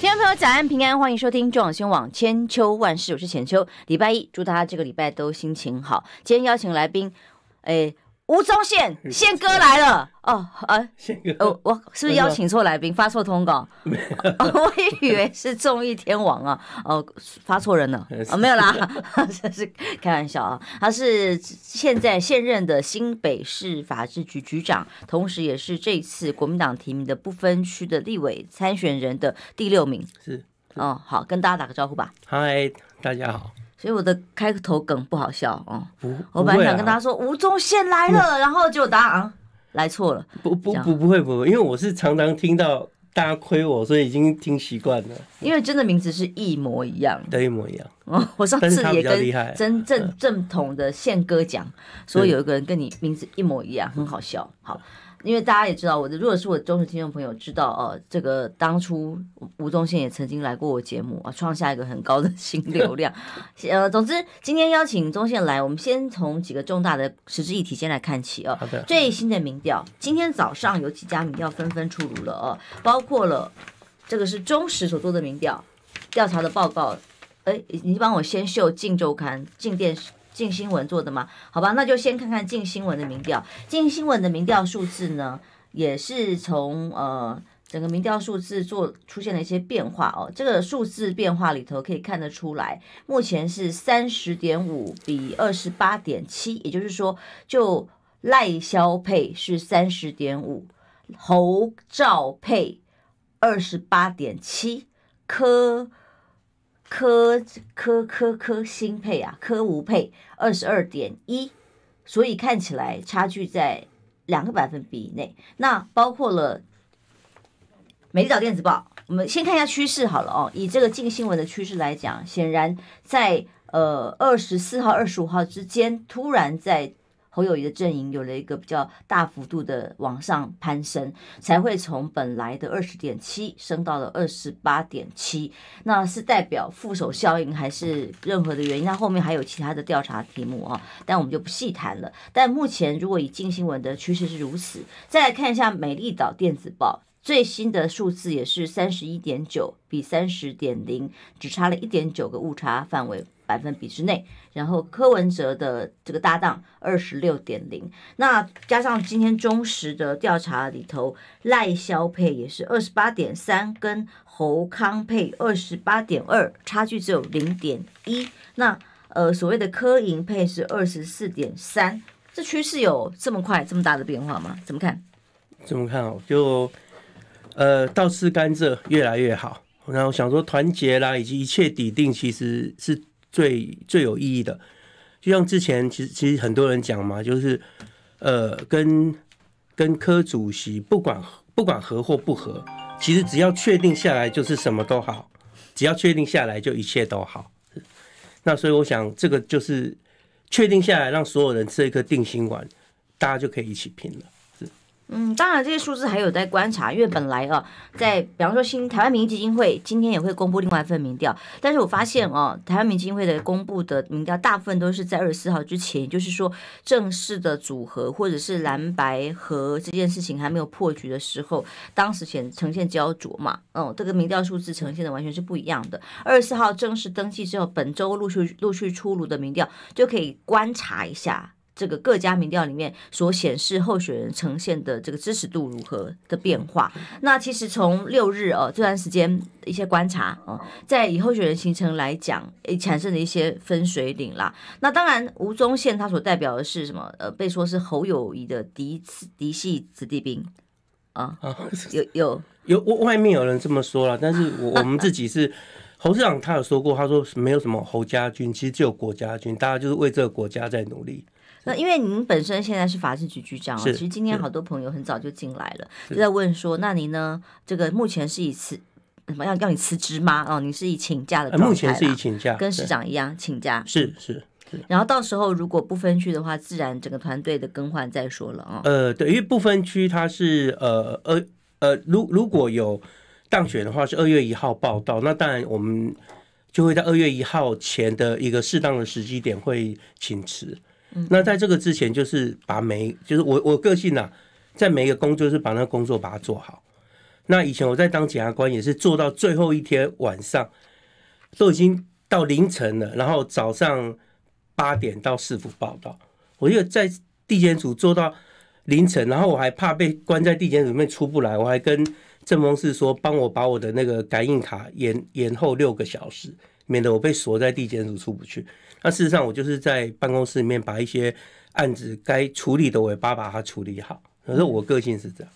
听众朋友，早安平安，欢迎收听中网，新闻网千秋万事，我是浅秋。礼拜一，祝大家这个礼拜都心情好。今天邀请来宾，诶。吴宗宪 宪哥来了哦呃，宪哥哦，我是不是邀请错来宾，发错通稿？没有，我也以为是综艺天王啊，哦，发错人了 哦，没有啦，这是开玩笑啊。他是现在现任的新北市法制局局长，同时也是这次国民党提名的不分区的立委参选人的第六名。是哦，好，跟大家打个招呼吧。嗨，大家好。所以我的开头梗不好笑哦，不，我本来想跟他说吴宗宪来了，然后就答，来错了。不不不不会不会，因为我是常常听到大家亏我，所以已经听习惯了。因为真的名字是一模一样，对，一模一样。哦，我上次也跟真正正统的宪哥讲，说有一个人跟你名字一模一样，很好笑。好。因为大家也知道，我的如果是我忠实听众朋友知道哦，这个当初吴宗宪也曾经来过我节目啊，创下一个很高的 新流量。呃，总之今天邀请宗宪来，我们先从几个重大的实质议题先来看起啊。最新的民调，今天早上有几家民调纷纷出炉了哦，包括了这个是中实所做的民调调查的报告。哎，你帮我先秀静周刊静电视。近新闻做的嘛，好吧，那就先看看近新闻的民调。近新闻的民调数字呢，也是从呃整个民调数字做出现了一些变化哦。这个数字变化里头可以看得出来，目前是三十点五比二十八点七，也就是说，就赖消配是三十点五，侯赵配二十八点七，柯。科科科科新配啊，科无配二十二点一，所以看起来差距在两个百分比以内。那包括了美丽早电子报，我们先看一下趋势好了哦。以这个近新闻的趋势来讲，显然在呃二十四号、二十五号之间突然在。侯友谊的阵营有了一个比较大幅度的往上攀升，才会从本来的二十点七升到了二十八点七，那是代表副手效应还是任何的原因？那后面还有其他的调查题目啊，但我们就不细谈了。但目前如果以近新闻的趋势是如此，再来看一下美丽岛电子报。最新的数字也是三十一点九比三十点零，只差了一点九个误差范围百分比之内。然后柯文哲的这个搭档二十六点零，那加上今天中时的调查里头，赖萧配也是二十八点三，跟侯康配二十八点二，差距只有零点一。那呃，所谓的柯银配是二十四点三，这趋势有这么快这么大的变化吗？怎么看？怎么看哦？就。呃，倒吃甘蔗越来越好，然后想说团结啦，以及一切抵定，其实是最最有意义的。就像之前，其实其实很多人讲嘛，就是呃，跟跟科主席不管不管合或不合，其实只要确定下来，就是什么都好；只要确定下来，就一切都好。那所以我想，这个就是确定下来，让所有人吃一颗定心丸，大家就可以一起拼了。嗯，当然这些数字还有在观察，因为本来啊，在比方说新台湾民意基金会今天也会公布另外一份民调，但是我发现哦，台湾民基金会的公布的民调大部分都是在二十四号之前，就是说正式的组合或者是蓝白和这件事情还没有破局的时候，当时显呈现焦灼嘛，嗯，这个民调数字呈现的完全是不一样的。二十四号正式登记之后，本周陆续陆续出炉的民调就可以观察一下。这个各家民调里面所显示候选人呈现的这个支持度如何的变化？那其实从六日呃这段时间一些观察啊，在以候选人形成来讲，诶产生的一些分水岭啦。那当然，吴宗宪他所代表的是什么？呃，被说是侯友谊的嫡嫡系子弟兵啊有有有外外面有人这么说了，但是我我们自己是侯市长，他有说过，他说是没有什么侯家军，其实只有国家军，大家就是为这个国家在努力。那因为您本身现在是法制局局长啊，其实今天好多朋友很早就进来了，就在问说，那您呢？这个目前是以辞什么要要你辞职吗？哦，你是以请假的状态，目前是以请假，跟市长一样请假。是是。然后到时候如果不分区的话，自然整个团队的更换再说了啊。呃，对，因为不分区它是呃呃呃，如如果有当选的话是二月一号报道，那当然我们就会在二月一号前的一个适当的时机点会请辞。那在这个之前，就是把每，就是我我个性呐，在每一个工，就是把那个工作把它做好。那以前我在当检察官，也是做到最后一天晚上，都已经到凌晨了，然后早上八点到市府报道。我就在地检署做到凌晨，然后我还怕被关在地检署里面出不来，我还跟郑峰是说，帮我把我的那个感应卡延延后六个小时，免得我被锁在地检署出不去。那事实上，我就是在办公室里面把一些案子该处理的，我也把把它处理好。可是我个性是这样，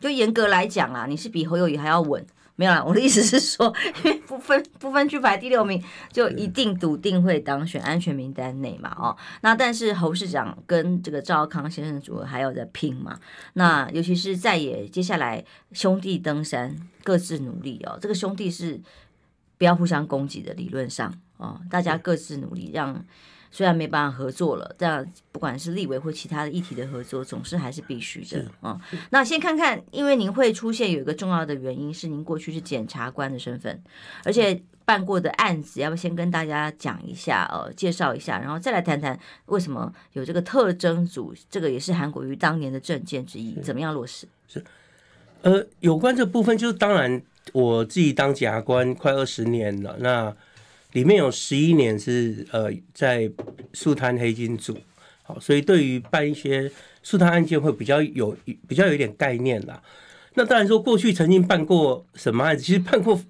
就严格来讲啊，你是比侯友谊还要稳。没有啦，我的意思是说，因为不分不分区排第六名，就一定笃定会当选安全名单内嘛。哦，那但是侯市长跟这个赵康先生组合还要在拼嘛。那尤其是再也接下来兄弟登山各自努力哦，这个兄弟是不要互相攻击的，理论上。哦，大家各自努力，让虽然没办法合作了，但不管是立委或其他的议题的合作，总是还是必须的。嗯，那先看看，因为您会出现有一个重要的原因是您过去是检察官的身份，而且办过的案子，要不先跟大家讲一下，呃，介绍一下，然后再来谈谈为什么有这个特征组，这个也是韩国瑜当年的政见之一，怎么样落实？是，呃，有关这部分，就是当然我自己当检察官快二十年了，那。里面有十一年是呃在树摊黑金组，好，所以对于办一些树摊案件会比较有比较有点概念啦。那当然说过去曾经办过什么案子，其实办过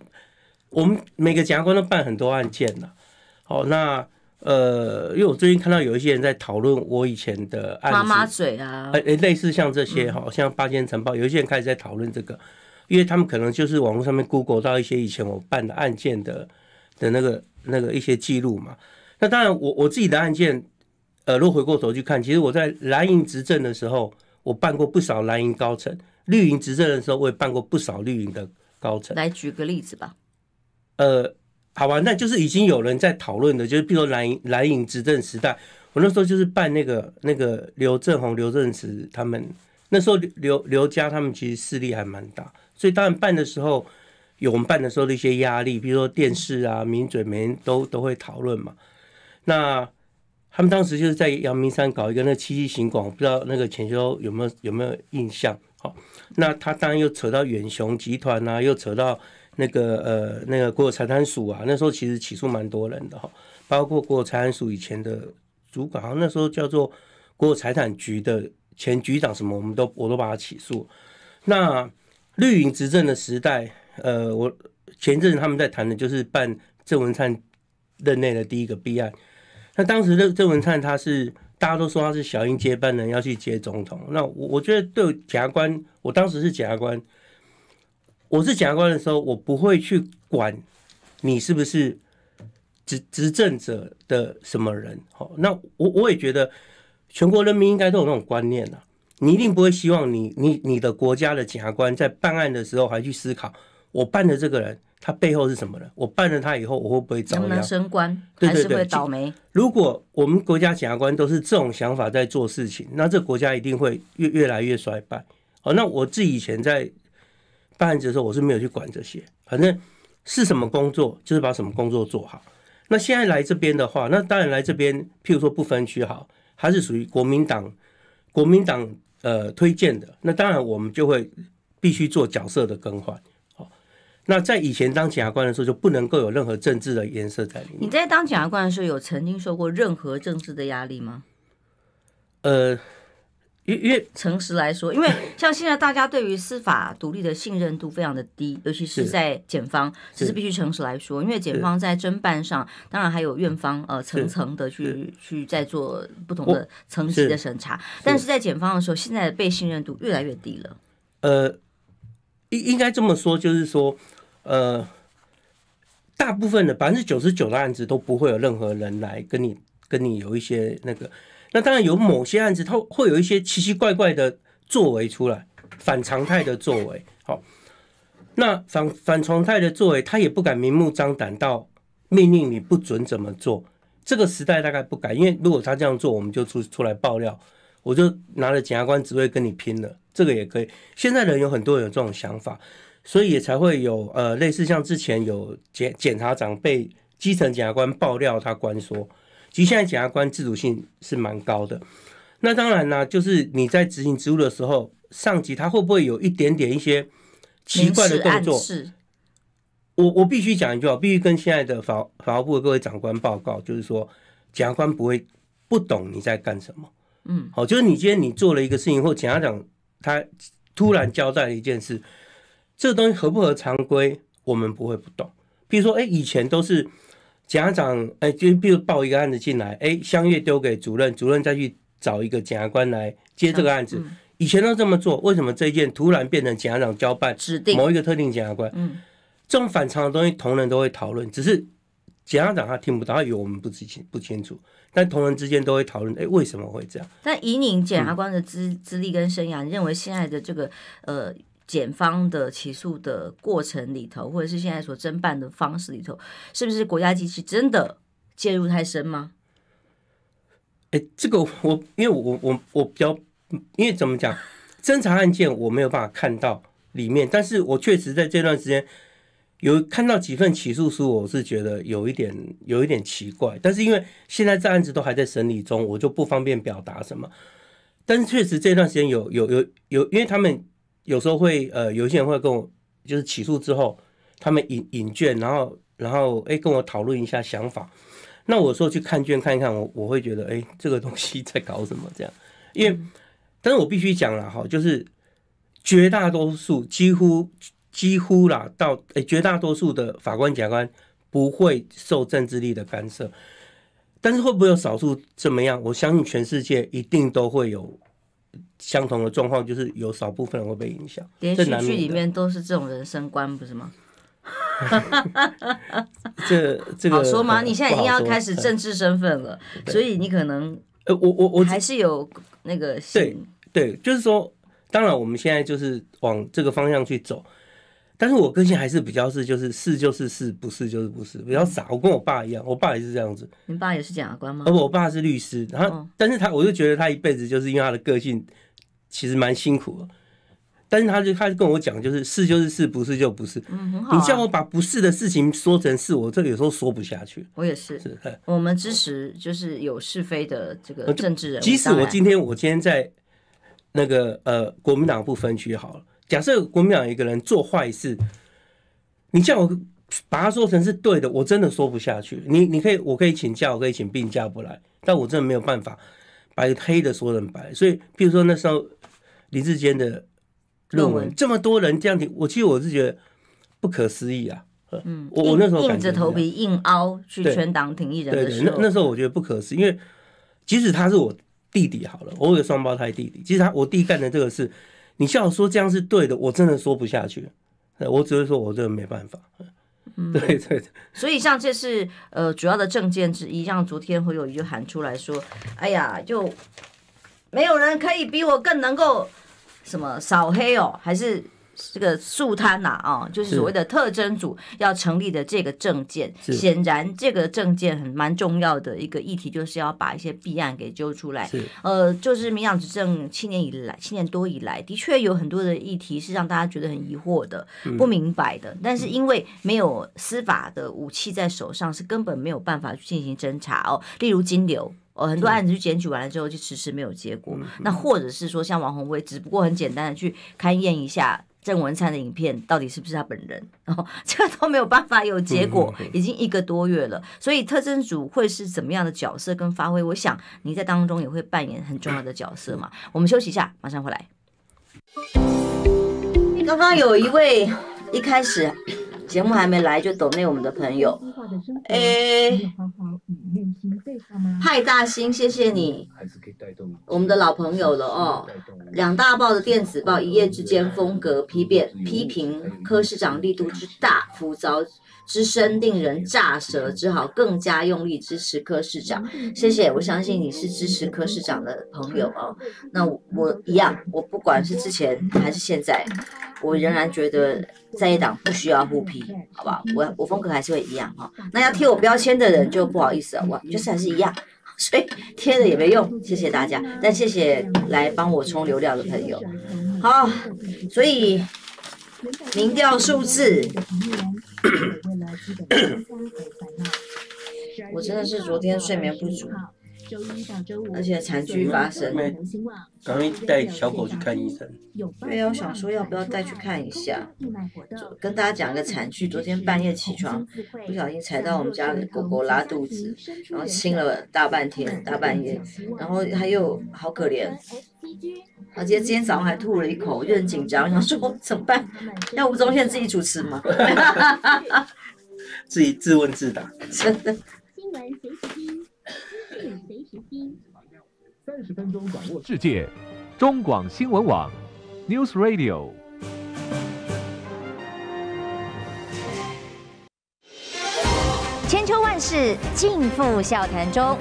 我们每个检察官都办很多案件啦。好，那呃，因为我最近看到有一些人在讨论我以前的案子，妈妈嘴啊，呃类似像这些哈，像八间城报，有一些人开始在讨论这个，因为他们可能就是网络上面 Google 到一些以前我办的案件的的那个。那个一些记录嘛，那当然，我我自己的案件，呃，若回过头去看，其实我在蓝营执政的时候，我办过不少蓝营高层；绿营执政的时候，我也办过不少绿营的高层。来举个例子吧，呃，好吧，那就是已经有人在讨论的，就是比如蓝营蓝营执政时代，我那时候就是办那个那个刘正红、刘正慈他们，那时候刘刘家他们其实势力还蛮大，所以当然办的时候。有我们办的时候的一些压力，比如说电视啊、名嘴，每天都都会讨论嘛。那他们当时就是在阳明山搞一个那七七行馆，不知道那个前修有没有有没有印象？好，那他当然又扯到远雄集团啊，又扯到那个呃那个国有财产署啊。那时候其实起诉蛮多人的哈，包括国有财产署以前的主管，那时候叫做国有财产局的前局长什么，我们都我都把他起诉。那绿营执政的时代。呃，我前阵子他们在谈的就是办郑文灿任内的第一个弊案。那当时的郑文灿，他是大家都说他是小英接班人，要去接总统。那我我觉得对检察官，我当时是检察官，我是检察官的时候，我不会去管你是不是执执政者的什么人。好，那我我也觉得全国人民应该都有那种观念啊。你一定不会希望你你你的国家的检察官在办案的时候还去思考。我办的这个人，他背后是什么人？我办了他以后，我会不会遭殃？能不能升官，还是会倒霉？如果我们国家检察官都是这种想法在做事情，那这国家一定会越越来越衰败。好，那我自己以前在办案子的时候，我是没有去管这些，反正是什么工作就是把什么工作做好。那现在来这边的话，那当然来这边，譬如说不分区好，它是属于国民党，国民党呃推荐的，那当然我们就会必须做角色的更换。那在以前当检察官的时候，就不能够有任何政治的颜色在里面。你在当检察官的时候，有曾经受过任何政治的压力吗？呃，因因为诚实来说，因为像现在大家对于司法独立的信任度非常的低，尤其是在检方，这是必须诚实来说。因为检方在侦办上，当然还有院方呃层层的去去在做不同的层级的审查，但是在检方的时候，现在的被信任度越来越低了。呃，应应该这么说，就是说。呃，大部分的百分之九十九的案子都不会有任何人来跟你跟你有一些那个，那当然有某些案子他会有一些奇奇怪怪的作为出来，反常态的作为。好，那反反常态的作为，他也不敢明目张胆到命令你不准怎么做。这个时代大概不敢，因为如果他这样做，我们就出出来爆料，我就拿着检察官职位跟你拼了。这个也可以，现在人有很多人有这种想法。所以也才会有呃类似像之前有检检察长被基层检察官爆料他官说，其实现在检察官自主性是蛮高的。那当然呢，就是你在执行职务的时候，上级他会不会有一点点一些奇怪的动作？我我必须讲一句话，必须跟现在的法法务部的各位长官报告，就是说检察官不会不懂你在干什么。嗯，好，就是你今天你做了一个事情，或检察长他突然交代了一件事。这个东西合不合常规，我们不会不懂。比如说，哎，以前都是家长，哎，就比如报一个案子进来，哎，相约丢给主任，主任再去找一个检察官来接这个案子。以前都这么做，为什么这件突然变成检察长交办指定某一个特定检察官？嗯，这种反常的东西，同仁都会讨论，只是检察长他听不到，他以为我们不知情不清楚，但同仁之间都会讨论，哎，为什么会这样？但以你检察官的资资历跟生涯，你认为现在的这个呃？检方的起诉的过程里头，或者是现在所侦办的方式里头，是不是国家机器真的介入太深吗？哎，这个我，因为我我我比较，因为怎么讲，侦查案件我没有办法看到里面，但是我确实在这段时间有看到几份起诉书，我是觉得有一点有一点奇怪，但是因为现在这案子都还在审理中，我就不方便表达什么。但是确实这段时间有有有有，因为他们。有时候会呃，有一些人会跟我，就是起诉之后，他们引引卷，然后然后哎跟我讨论一下想法，那我说去看卷看一看，我我会觉得哎这个东西在搞什么这样，因为但是我必须讲了哈，就是绝大多数几乎几乎啦，到哎绝大多数的法官、检察官不会受政治力的干涉，但是会不会有少数怎么样？我相信全世界一定都会有。相同的状况就是有少部分人会被影响。连续剧里面都是这种人生观，不是吗？这这个好说吗？你现在已经要开始政治身份了，所以你可能……呃，我我我还是有那个……对对，就是说，当然我们现在就是往这个方向去走。但是我个性还是比较是，就是是就是是，不是就是不是，比较傻。我跟我爸一样，我爸也是这样子。你爸也是检察官吗？而我爸是律师。然后，但是他，我就觉得他一辈子就是因为他的个性，其实蛮辛苦的。但是他就他就跟我讲，就是是就是是，不是就不是。嗯，你叫我把不是的事情说成是，我这个有时候说不下去。我也是。是，我们支持就是有是非的这个政治人。即使我今天，我今天在那个呃国民党不分区好了。假设国民党一个人做坏事，你叫我把它说成是对的，我真的说不下去。你你可以，我可以请假，我可以请病假不来，但我真的没有办法把黑的说成白。所以，比如说那时候林志坚的论文，这么多人这样提，我其实我是觉得不可思议啊。嗯，我我那时候硬着头皮硬凹去全党挺一人的时候，那那时候我觉得不可思议，因为即使他是我弟弟好了，我有双胞胎弟弟，其实他我弟干的这个事。你笑说这样是对的，我真的说不下去，我只是说我这个没办法。对对，所以像这是呃主要的证件之一，像昨天会友一就喊出来说：“哎呀，就没有人可以比我更能够什么扫黑哦，还是。”这个素摊呐，啊，就是所谓的特征，组要成立的这个证件，显然这个证件很蛮重要的一个议题，就是要把一些弊案给揪出来。呃，就是民享执政七年以来，七年多以来，的确有很多的议题是让大家觉得很疑惑的、不明白的。但是因为没有司法的武器在手上，是根本没有办法去进行侦查哦。例如金流，哦，很多案子去检举完了之后，就迟迟没有结果。那或者是说，像王宏威，只不过很简单的去勘验一下。郑文灿的影片到底是不是他本人？哦，这个都没有办法有结果，已经一个多月了。所以特征组会是怎么样的角色跟发挥？我想你在当中也会扮演很重要的角色嘛。我们休息一下，马上回来。刚刚有一位一开始。节目还没来就等那我们的朋友，哎，派大星，谢谢你，我们的老朋友了哦。两大报的电子报一夜之间风格批变，批评柯市长力度之大，浮躁之声令人炸舌，只好更加用力支持柯市长。谢谢，我相信你是支持柯市长的朋友哦。那我一样，我不管是之前还是现在。我仍然觉得在野党不需要互批，好不好？我我风格还是会一样哈。那要贴我标签的人就不好意思了，我就是还是一样，所以贴了也没用。谢谢大家，但谢谢来帮我充流量的朋友。好，所以民调数字，我真的是昨天睡眠不足。而且惨剧发生，刚一带小狗去看医生。对呀，我想说要不要带去看一下？跟大家讲个惨剧，昨天半夜起床，不小心踩到我们家的狗狗拉肚子，然后亲了大半天，大半夜，然后它又好可怜。而今今天早上还吐了一口，我就很紧张，想说怎么办？要吴宗宪自己主持吗？自己自问自答，真的。随时听，三十分钟掌握世界。中广新闻网，News Radio。千秋万世尽付笑谈中。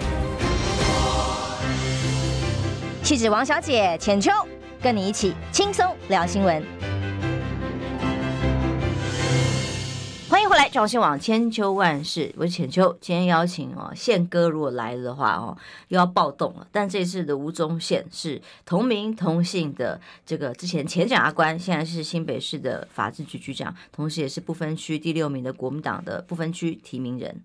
气质王小姐浅秋，跟你一起轻松聊新闻。欢迎回来，中央新网千秋万世，我是浅秋。今天邀请哦，宪哥如果来了的话哦，又要暴动了。但这次的吴宗宪是同名同姓的这个之前前检阿官，现在是新北市的法制局局长，同时也是不分区第六名的国民党的不分区提名人。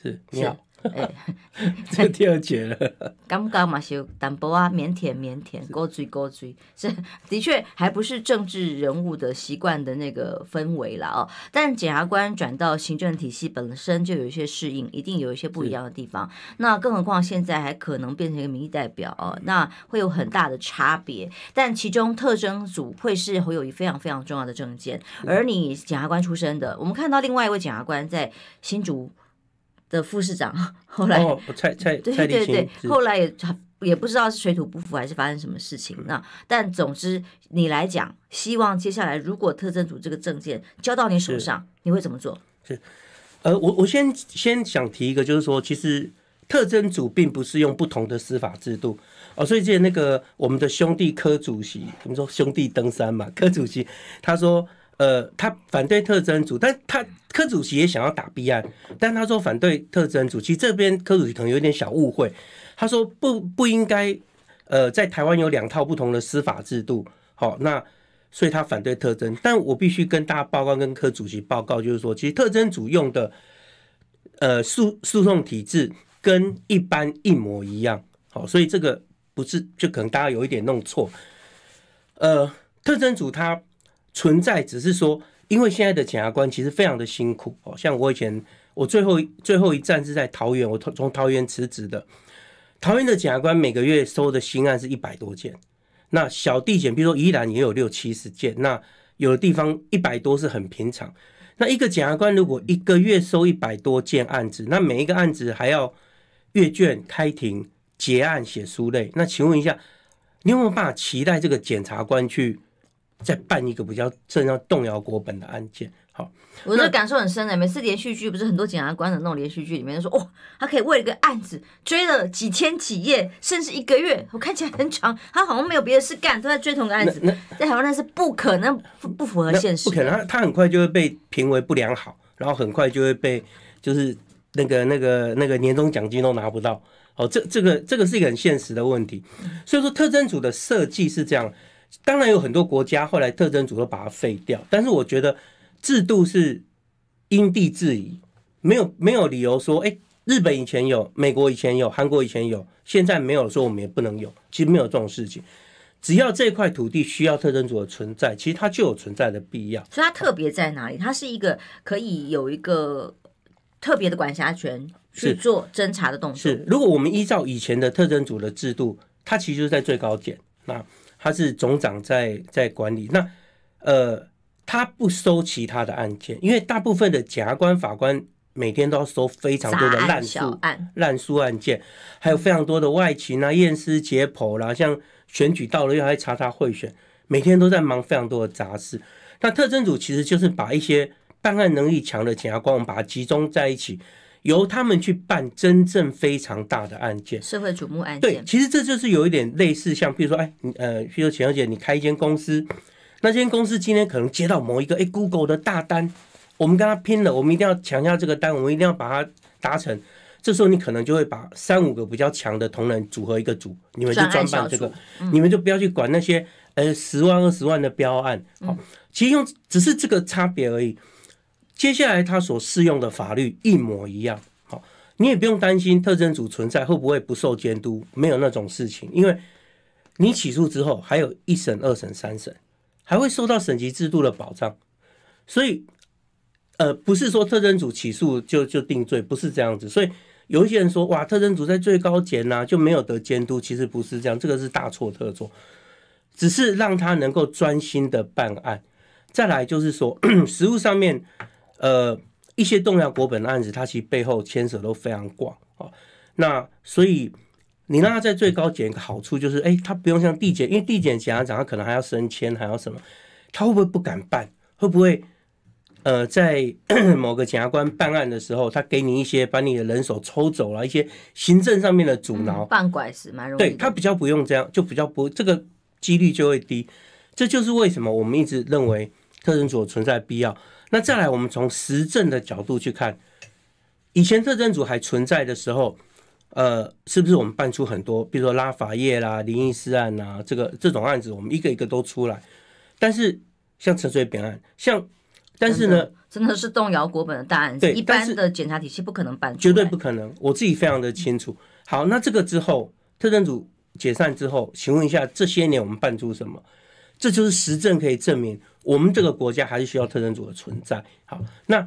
是你好。哎，这二节了，刚刚嘛，就淡薄啊，腼腆，腼腆，勾嘴，勾嘴，这 的确还不是政治人物的习惯的那个氛围了哦。但检察官转到行政体系本身就有一些适应，一定有一些不一样的地方。那更何况现在还可能变成一个民意代表，哦，那会有很大的差别。但其中特征组会是会有一非常非常重要的证件。而你检察官出身的，我们看到另外一位检察官在新竹。的副市长后来，蔡蔡对对对，后来也也不知道是水土不服还是发生什么事情。那但总之你来讲，希望接下来如果特征组这个证件交到你手上，你会怎么做？是，呃，我我先先想提一个，就是说，其实特征组并不是用不同的司法制度哦，所以在那个我们的兄弟柯主席，我们说兄弟登山嘛，柯主席他说。呃，他反对特征组，但他柯主席也想要打 B 案，但他说反对特征组，其实这边柯主席可能有点小误会，他说不不应该，呃，在台湾有两套不同的司法制度，好，那所以他反对特征，但我必须跟大家报告，跟柯主席报告，就是说其实特征组用的，呃，诉诉讼体制跟一般一模一样，好，所以这个不是就可能大家有一点弄错，呃，特征组他。存在只是说，因为现在的检察官其实非常的辛苦，哦。像我以前我最后最后一站是在桃园，我从桃园辞职的。桃园的检察官每个月收的新案是一百多件，那小地检，比如说宜兰也有六七十件，那有的地方一百多是很平常。那一个检察官如果一个月收一百多件案子，那每一个案子还要阅卷、开庭、结案、写书类，那请问一下，你有没有办法期待这个检察官去？再办一个比较正要动摇国本的案件，好，我的感受很深哎。每次连续剧不是很多检察官的那种连续剧里面说，哇，他可以为一个案子追了几天几夜，甚至一个月，我看起来很长，他好像没有别的事干，都在追同个案子。在台湾那是不可能，不符合现实，不可能，他很快就会被评为不良好，然后很快就会被就是那个那个那个年终奖金都拿不到。哦，这这个这个是一个很现实的问题，所以说特征组的设计是这样。当然有很多国家后来特征组都把它废掉，但是我觉得制度是因地制宜，没有没有理由说，哎，日本以前有，美国以前有，韩国以前有，现在没有说我们也不能有，其实没有这种事情。只要这块土地需要特征组的存在，其实它就有存在的必要。所以它特别在哪里？它是一个可以有一个特别的管辖权去做侦查的动作。是，如果我们依照以前的特征组的制度，它其实是在最高检那。他是总长在在管理，那，呃，他不收其他的案件，因为大部分的检察官法官每天都要收非常多的烂诉案、烂诉案件，还有非常多的外勤啊、验尸、解剖啦，像选举到了又还查他贿选，每天都在忙非常多的杂事。那特侦组其实就是把一些办案能力强的检察官，我们把它集中在一起。由他们去办真正非常大的案件，社会瞩目案件。对，其实这就是有一点类似，像比如说，哎，呃，譬如说钱小姐，你开一间公司，那间公司今天可能接到某一个哎，Google 的大单，我们跟他拼了，我们一定要抢下这个单，我们一定要把它达成。这时候你可能就会把三五个比较强的同仁组合一个组，你们就专办这个，你们就不要去管那些呃十万二十万的标案。好，其实用只是这个差别而已。接下来他所适用的法律一模一样，好，你也不用担心特征组存在会不会不受监督，没有那种事情，因为你起诉之后，还有一审、二审、三审，还会受到审级制度的保障，所以，呃，不是说特征组起诉就就定罪，不是这样子，所以有一些人说，哇，特征组在最高检呐就没有得监督，其实不是这样，这个是大错特错，只是让他能够专心的办案，再来就是说 实物上面。呃，一些动摇国本的案子，它其实背后牵涉都非常广啊。那所以你让他在最高检，一个好处就是，哎，他不用像地检，因为地检检察长他可能还要升迁，还要什么，他会不会不敢办？会不会呃，在 某个检察官办案的时候，他给你一些把你的人手抽走了，一些行政上面的阻挠，办拐事蛮容易。对他比较不用这样，就比较不这个几率就会低。这就是为什么我们一直认为特侦组存在必要。那再来，我们从实证的角度去看，以前特征组还存在的时候，呃，是不是我们办出很多，比如说拉法叶啦、林异世案啊，这个这种案子我们一个一个都出来。但是像陈水扁案，像，但是呢，真的是动摇国本的大案，一般的检察体系不可能办出绝对不可能，我自己非常的清楚。好，那这个之后，特征组解散之后，请问一下，这些年我们办出什么？这就是实证可以证明。我们这个国家还是需要特征组的存在。好，那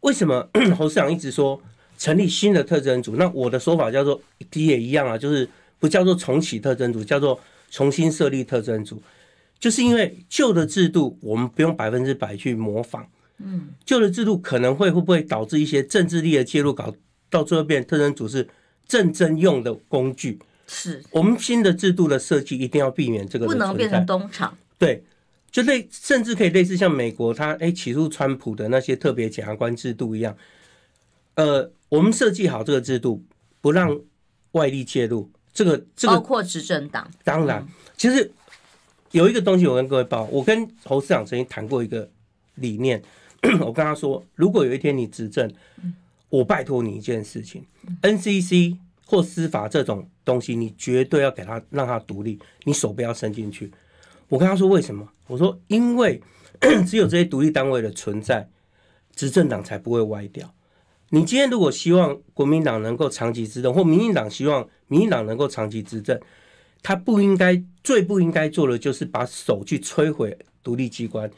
为什么 侯市长一直说成立新的特征组？那我的说法叫做，也一样啊，就是不叫做重启特征组，叫做重新设立特征组，就是因为旧的制度我们不用百分之百去模仿。嗯，旧的制度可能会会不会导致一些政治力的介入，搞到最后变特征组是政治用的工具。是，我们新的制度的设计一定要避免这个不能变成东厂。对。就类甚至可以类似像美国他哎起诉川普的那些特别检察官制度一样，呃，我们设计好这个制度，不让外力介入。这个这个包括执政党，当然，其实有一个东西，我跟各位报，我跟侯市长曾经谈过一个理念，我跟他说，如果有一天你执政，我拜托你一件事情，NCC 或司法这种东西，你绝对要给他让他独立，你手不要伸进去。我跟他说为什么？我说因为 只有这些独立单位的存在，执政党才不会歪掉。你今天如果希望国民党能够长期执政，或民进党希望民进党能够长期执政，他不应该最不应该做的就是把手去摧毁独立机关。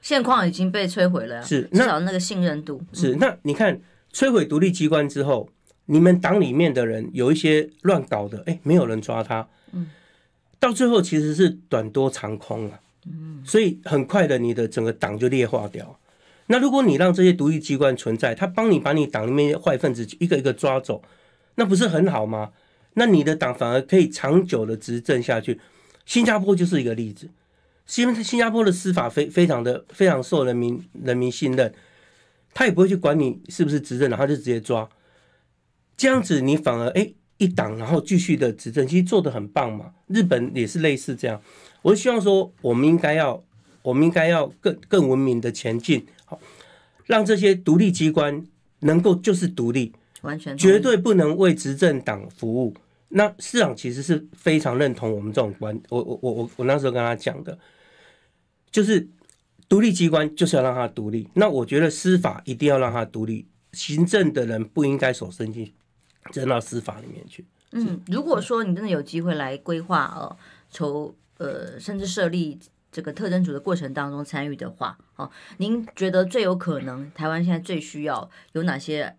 现况已经被摧毁了呀。是那那个信任度。是那你看摧毁独立机关之后，你们党里面的人有一些乱搞的，哎，没有人抓他。嗯。到最后其实是短多长空了，所以很快的你的整个党就劣化掉。那如果你让这些独立机关存在，他帮你把你党里面坏分子一个一个抓走，那不是很好吗？那你的党反而可以长久的执政下去。新加坡就是一个例子，新新加坡的司法非非常的非常受人民人民信任，他也不会去管你是不是执政，然后就直接抓，这样子你反而哎。一党然后继续的执政，其实做的很棒嘛。日本也是类似这样。我希望说，我们应该要，我们应该要更更文明的前进，好让这些独立机关能够就是独立，完全绝对不能为执政党服务。那市长其实是非常认同我们这种观，我我我我我那时候跟他讲的，就是独立机关就是要让它独立。那我觉得司法一定要让它独立，行政的人不应该手伸进扔到司法里面去。嗯，如果说你真的有机会来规划呃，筹呃，甚至设立这个特征组的过程当中参与的话，哦，您觉得最有可能台湾现在最需要有哪些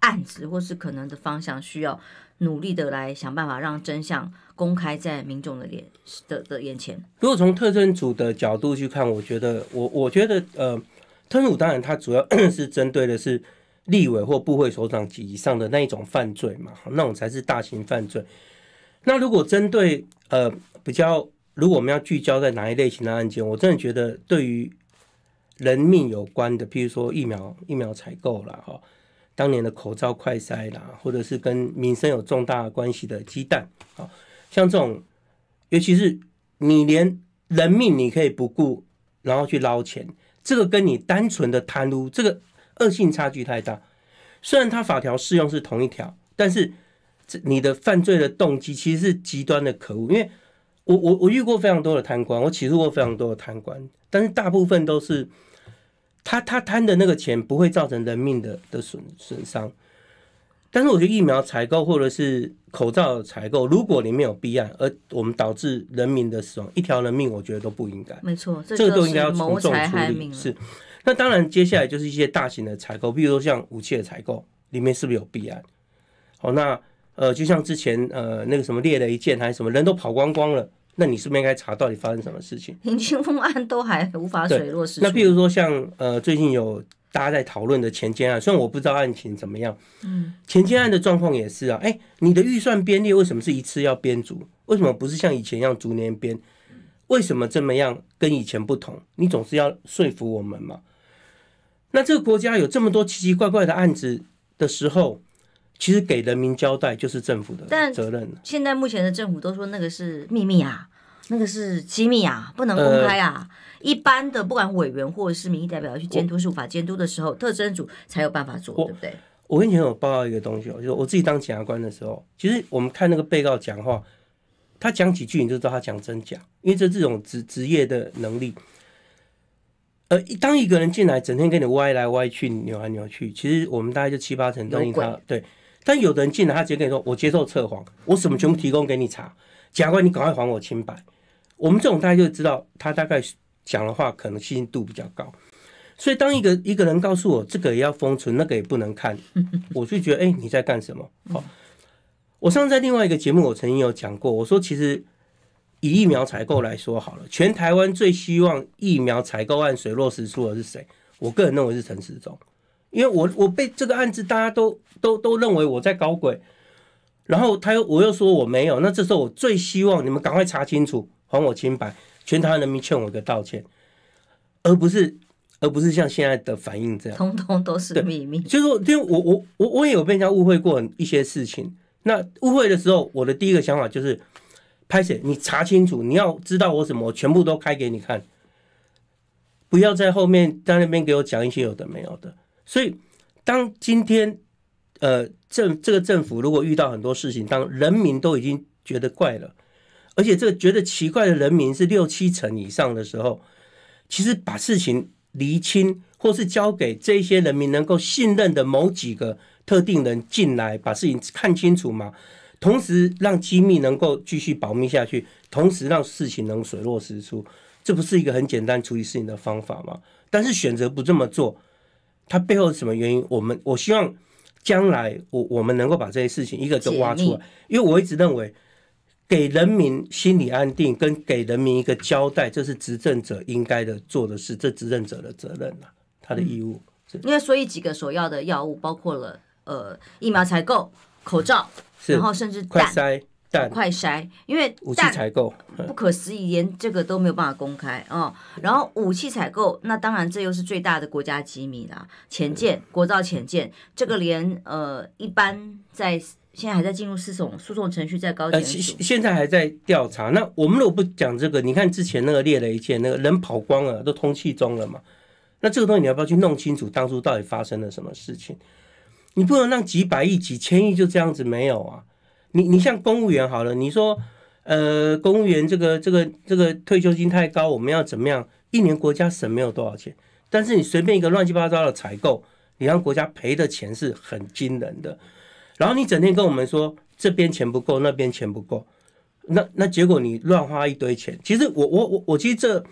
案子，或是可能的方向，需要努力的来想办法让真相公开在民众的脸的的眼前？如果从特征组的角度去看，我觉得我我觉得呃，特征组当然它主要 是针对的是。立委或部会首长级以上的那一种犯罪嘛，那种才是大型犯罪。那如果针对呃比较，如果我们要聚焦在哪一类型的案件，我真的觉得对于人命有关的，譬如说疫苗、疫苗采购啦，哈，当年的口罩快筛啦，或者是跟民生有重大关系的鸡蛋，啊，像这种，尤其是你连人命你可以不顾，然后去捞钱，这个跟你单纯的贪污这个。恶性差距太大，虽然他法条适用是同一条，但是这你的犯罪的动机其实是极端的可恶。因为，我我我遇过非常多的贪官，我起诉过非常多的贪官，但是大部分都是他他贪的那个钱不会造成人命的的损损伤。但是我觉得疫苗采购或者是口罩采购，如果你没有立案，而我们导致人民的死亡，一条人命，我觉得都不应该。没错，这个都应该要从重处理。是。那当然，接下来就是一些大型的采购，比如说像武器的采购，里面是不是有弊案？好，那呃，就像之前呃那个什么猎雷舰还是什么人都跑光光了，那你是不是应该查到底发生什么事情？林清峰案都还无法水落石出。那比如说像呃最近有大家在讨论的前谦案，虽然我不知道案情怎么样，嗯，前谦案的状况也是啊，哎，你的预算编列为什么是一次要编足？为什么不是像以前一样逐年编？为什么这么样跟以前不同？你总是要说服我们嘛？那这个国家有这么多奇奇怪怪的案子的时候，其实给人民交代就是政府的责任。现在目前的政府都说那个是秘密啊，那个是机密啊，不能公开啊。一般的不管委员或者是民意代表去监督是无法监督的时候，特征组才有办法做，对不对？我以前有报告一个东西，我就我自己当检察官的时候，其实我们看那个被告讲话，他讲几句你就知道他讲真假，因为这这种职职业的能力。呃，当一个人进来，整天跟你歪来歪去、扭来扭去，其实我们大概就七八成相信他。对，但有的人进来，他直接跟你说：“我接受测谎，我什么全部提供给你查，假官你赶快还我清白。”我们这种大家就知道，他大概讲的话可能信度比较高。所以当一个一个人告诉我这个也要封存，那个也不能看，我就觉得哎，你在干什么？好，我上次在另外一个节目，我曾经有讲过，我说其实。以疫苗采购来说好了，全台湾最希望疫苗采购案水落石出的是谁？我个人认为是陈时中，因为我我被这个案子大家都都都认为我在搞鬼，然后他又我又说我没有，那这时候我最希望你们赶快查清楚，还我清白，全台湾人民劝我一个道歉，而不是而不是像现在的反应这样，通通都是秘密。就是说，因为我我我我也有被人家误会过一些事情，那误会的时候，我的第一个想法就是。拍摄，你查清楚，你要知道我什么，我全部都开给你看，不要在后面在那边给我讲一些有的没有的。所以，当今天，呃，政这个政府如果遇到很多事情，当人民都已经觉得怪了，而且这个觉得奇怪的人民是六七成以上的时候，其实把事情厘清，或是交给这些人民能够信任的某几个特定人进来把事情看清楚嘛。同时让机密能够继续保密下去，同时让事情能水落石出，这不是一个很简单处理事情的方法吗？但是选择不这么做，它背后是什么原因？我们我希望将来我我们能够把这些事情一个个挖出来，因为我一直认为给人民心理安定跟给人民一个交代，这是执政者应该的做的事，这执政者的责任啊，他的义务。因为所以几个首要的药物包括了呃疫苗采购、口罩。然后甚至快筛，弹快筛，因为武器采购不可思议，连这个都没有办法公开哦。然后武器采购，那当然这又是最大的国家机密啦。潜舰国造潜舰，这个连呃一般在现在还在进入诉讼诉讼程序，在高等，呃，现在还在调查。那我们如果不讲这个，你看之前那个了一件，那个人跑光了，都通气中了嘛？那这个东西你要不要去弄清楚当初到底发生了什么事情？你不能让几百亿、几千亿就这样子没有啊？你你像公务员好了，你说，呃，公务员这个这个这个退休金太高，我们要怎么样？一年国家省没有多少钱，但是你随便一个乱七八糟的采购，你让国家赔的钱是很惊人的。然后你整天跟我们说这边钱不够，那边钱不够，那那结果你乱花一堆钱。其实我我我我其实这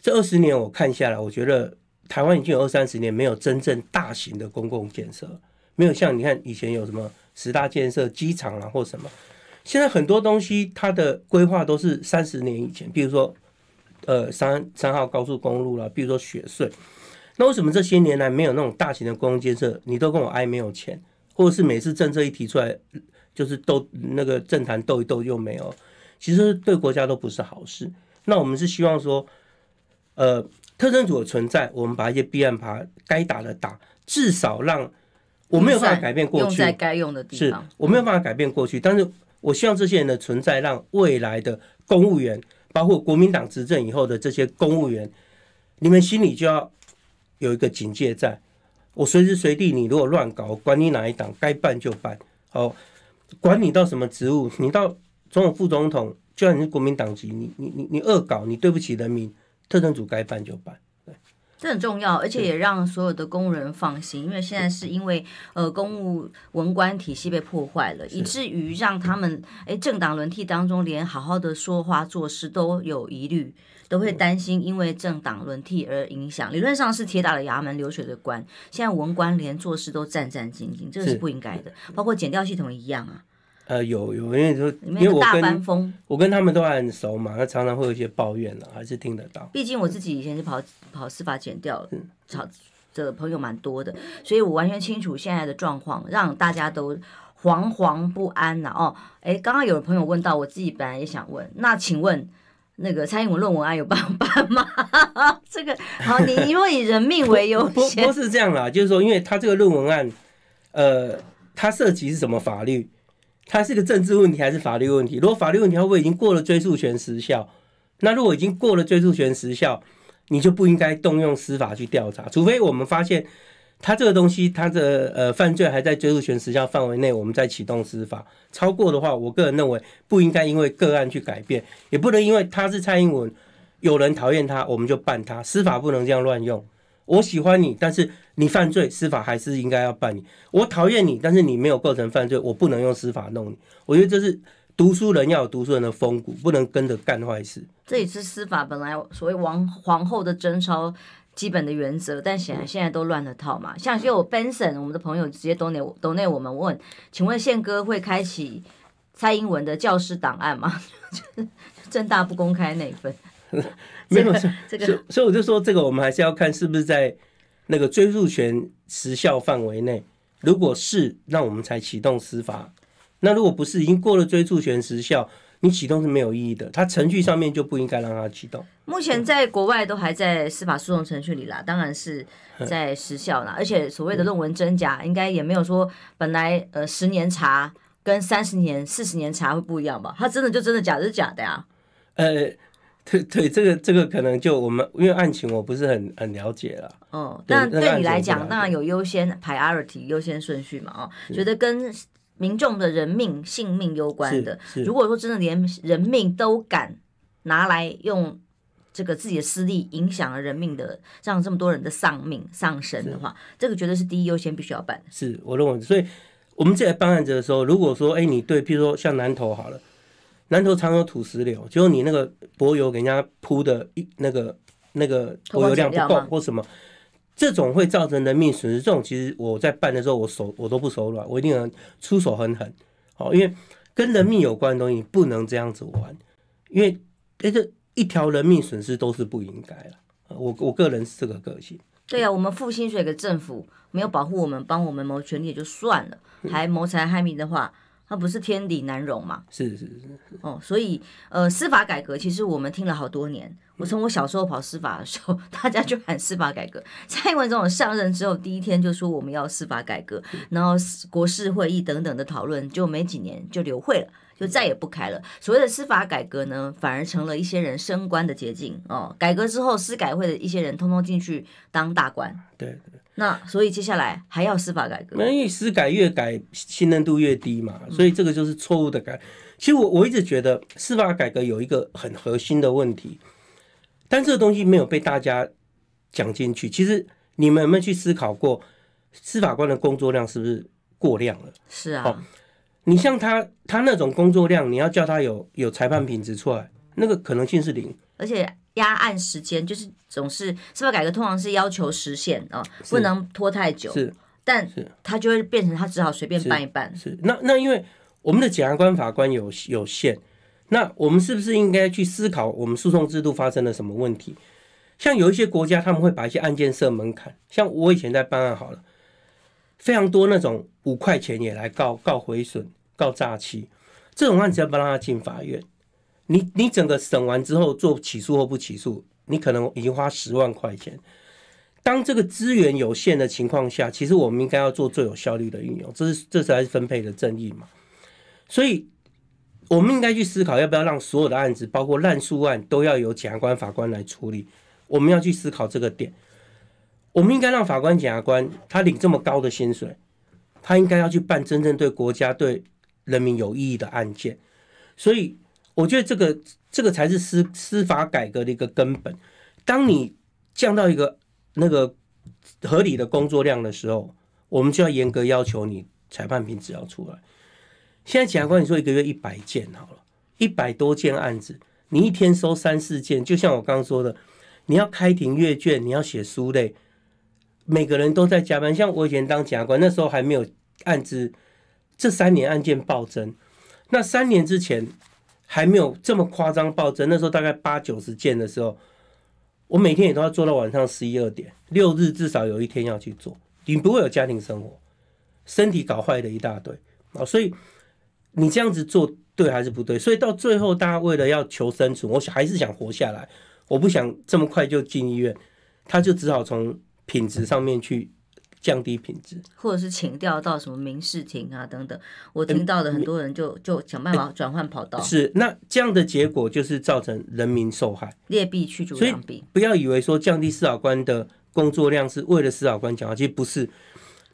这二十年我看下来，我觉得。台湾已经有二三十年没有真正大型的公共建设，没有像你看以前有什么十大建设、机场啊或什么，现在很多东西它的规划都是三十年以前，比如说呃三三号高速公路了，比如说雪隧。那为什么这些年来没有那种大型的公共建设？你都跟我哀没有钱，或者是每次政策一提出来，就是斗那个政坛斗一斗又没有，其实对国家都不是好事。那我们是希望说，呃。特征组的存在，我们把一些避案牌该打的打，至少让我没有办法改变过去。用在该用的地方，是我没有办法改变过去。但是我希望这些人的存在，让未来的公务员，包括国民党执政以后的这些公务员，你们心里就要有一个警戒，在我随时随地，你如果乱搞，管你哪一党，该办就办。好，管你到什么职务，你到总统、副总统，就算你是国民党籍，你你你你恶搞，你对不起人民。特征组该办就办，对，这很重要，而且也让所有的工人放心，因为现在是因为呃公务文官体系被破坏了，以至于让他们哎政党轮替当中连好好的说话做事都有疑虑，都会担心因为政党轮替而影响。理论上是铁打的衙门流水的官，现在文官连做事都战战兢兢，这个是不应该的，包括减掉系统一样啊。呃，有有，因为说，因为我跟我跟他们都还很熟嘛，那常常会有一些抱怨了，还是听得到。毕竟我自己以前是跑跑司法检调，嗯，吵的朋友蛮多的，所以我完全清楚现在的状况，让大家都惶惶不安了哦。哎，刚刚有的朋友问到，我自己本来也想问，那请问那个蔡英文论文案有办法吗？这个好，你因为以人命为优不不是这样啦，就是说，因为他这个论文案，呃，他涉及是什么法律？它是个政治问题还是法律问题？如果法律问题，还会已经过了追诉权时效，那如果已经过了追诉权时效，你就不应该动用司法去调查。除非我们发现他这个东西，他的呃犯罪还在追诉权时效范围内，我们再启动司法。超过的话，我个人认为不应该因为个案去改变，也不能因为他是蔡英文，有人讨厌他，我们就办他。司法不能这样乱用。我喜欢你，但是你犯罪，司法还是应该要办你。我讨厌你，但是你没有构成犯罪，我不能用司法弄你。我觉得这是读书人要有读书人的风骨，不能跟着干坏事。这也是司法本来所谓王皇后的贞操基本的原则，但显然现在都乱了套嘛。像有 Benson，我们的朋友直接都内都内我们问，请问宪哥会开启蔡英文的教师档案吗？政 大不公开那份？没有错，所以所以我就说，这个我们还是要看是不是在那个追诉权时效范围内。如果是，那我们才启动司法；那如果不是，已经过了追诉权时效，你启动是没有意义的。它程序上面就不应该让它启动。目前在国外都还在司法诉讼程序里啦，当然是在时效啦。而且所谓的论文真假，应该也没有说本来呃十年查跟三十年、四十年查会不一样吧？它真的就真的，假的是假的呀？呃。对对，这个这个可能就我们因为案情我不是很很了解了。哦，那对你来讲，那有优先 priority 优先顺序嘛？哦，觉得跟民众的人命性命攸关的，如果说真的连人命都敢拿来用这个自己的私利影响了人命的，让这么多人的丧命丧身的话，这个绝对是第一优先必须要办。是我认为，所以我们在办案子的时候，如果说哎，你对，譬如说像南投好了。南头常有土石流，就是你那个柏油给人家铺的一那个那个柏油量不够或什么，这种会造成人命损失，这种其实我在办的时候，我手我都不手软，我一定出手很狠，好，因为跟人命有关的东西不能这样子玩，因为哎，这一条人命损失都是不应该了，我我个人是这个个性。对啊，我们付薪水给政府，没有保护我们，帮我们谋权利也就算了，还谋财害命的话。那不是天理难容嘛？是是是是哦，所以呃，司法改革其实我们听了好多年。我从我小时候跑司法的时候，大家就喊司法改革。蔡英文总统上任之后，第一天就说我们要司法改革，然后国事会议等等的讨论就没几年就流会了，就再也不开了。所谓的司法改革呢，反而成了一些人升官的捷径哦。改革之后，司改会的一些人通通进去当大官。对。那所以接下来还要司法改革，因为司改越改信任度越低嘛，所以这个就是错误的改。其实我我一直觉得司法改革有一个很核心的问题，但这个东西没有被大家讲进去。其实你们有没有去思考过，司法官的工作量是不是过量了？是啊，你像他他那种工作量，你要叫他有有裁判品质出来，那个可能性是零。而且。压案时间就是总是司法改革，通常是要求实现啊，不能拖太久。是，但他就会变成他只好随便办一办。是，那那因为我们的检察官、法官有有限，那我们是不是应该去思考我们诉讼制度发生了什么问题？像有一些国家，他们会把一些案件设门槛，像我以前在办案好了，非常多那种五块钱也来告告毁损、告诈欺，这种案子要不要让他进法院？你你整个审完之后做起诉或不起诉，你可能已经花十万块钱。当这个资源有限的情况下，其实我们应该要做最有效率的运用，这是这才是分配的正义嘛。所以，我们应该去思考要不要让所有的案子，包括烂诉案，都要由检察官、法官来处理。我们要去思考这个点。我们应该让法官、检察官他领这么高的薪水，他应该要去办真正对国家、对人民有意义的案件。所以。我觉得这个这个才是司司法改革的一个根本。当你降到一个那个合理的工作量的时候，我们就要严格要求你裁判品质要出来。现在检察官你说一个月一百件好了，一百多件案子，你一天收三四件。就像我刚刚说的，你要开庭阅卷，你要写书类，每个人都在加班。像我以前当检察官那时候还没有案子，这三年案件暴增，那三年之前。还没有这么夸张暴增，那时候大概八九十件的时候，我每天也都要做到晚上十一二点，六日至少有一天要去做，你不会有家庭生活，身体搞坏的一大堆啊，所以你这样子做对还是不对？所以到最后大家为了要求生存，我想还是想活下来，我不想这么快就进医院，他就只好从品质上面去。降低品质，或者是请调到什么民事庭啊等等，我听到的很多人就就想办法转换跑道。是，那这样的结果就是造成人民受害，劣币驱逐良币。不要以为说降低司法官的工作量是为了司法官讲话，其实不是，